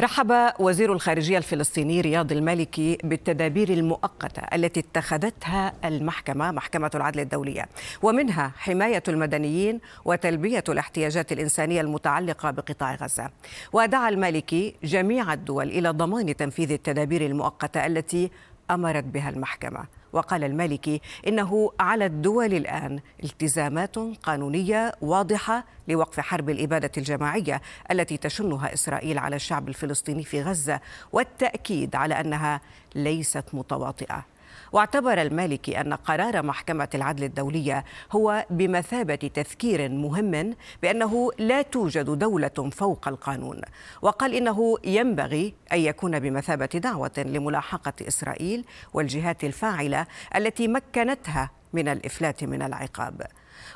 رحب وزير الخارجية الفلسطيني رياض المالكي بالتدابير المؤقتة التي اتخذتها المحكمة محكمة العدل الدولية ومنها حماية المدنيين وتلبية الاحتياجات الإنسانية المتعلقة بقطاع غزة ودعا المالكي جميع الدول إلى ضمان تنفيذ التدابير المؤقتة التي أمرت بها المحكمة وقال المالكي إنه على الدول الآن التزامات قانونية واضحة لوقف حرب الإبادة الجماعية التي تشنها إسرائيل على الشعب الفلسطيني في غزة والتأكيد على أنها ليست متواطئة واعتبر المالكي أن قرار محكمة العدل الدولية هو بمثابة تذكير مهم بأنه لا توجد دولة فوق القانون وقال إنه ينبغي أن يكون بمثابة دعوة لملاحقة إسرائيل والجهات الفاعلة التي مكنتها من الإفلات من العقاب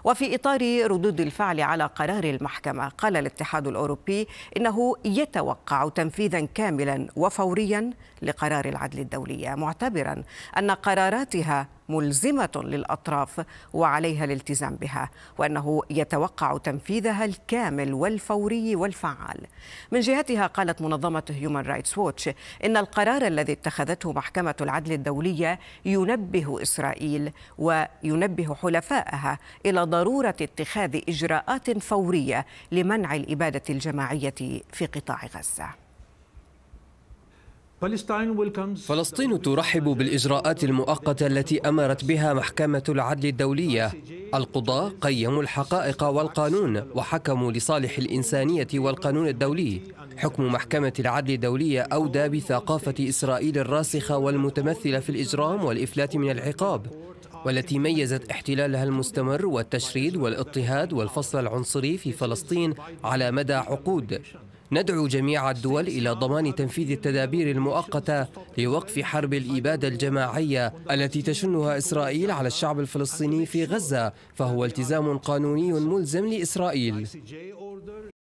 وفي إطار ردود الفعل على قرار المحكمة قال الاتحاد الأوروبي إنه يتوقع تنفيذا كاملا وفوريا لقرار العدل الدولية معتبرا أن قراراتها ملزمة للأطراف وعليها الالتزام بها وأنه يتوقع تنفيذها الكامل والفوري والفعال من جهتها قالت منظمة هيومن رايتس ووتش إن القرار الذي اتخذته محكمة العدل الدولية ينبه إسرائيل وينبه حلفائها إلى ضرورة اتخاذ إجراءات فورية لمنع الإبادة الجماعية في قطاع غزة فلسطين ترحب بالإجراءات المؤقتة التي أمرت بها محكمة العدل الدولية القضاة قيموا الحقائق والقانون وحكموا لصالح الإنسانية والقانون الدولي حكم محكمة العدل الدولية أودى بثقافة إسرائيل الراسخة والمتمثلة في الإجرام والإفلات من العقاب والتي ميزت احتلالها المستمر والتشريد والاضطهاد والفصل العنصري في فلسطين على مدى عقود ندعو جميع الدول إلى ضمان تنفيذ التدابير المؤقتة لوقف حرب الإبادة الجماعية التي تشنها إسرائيل على الشعب الفلسطيني في غزة فهو التزام قانوني ملزم لإسرائيل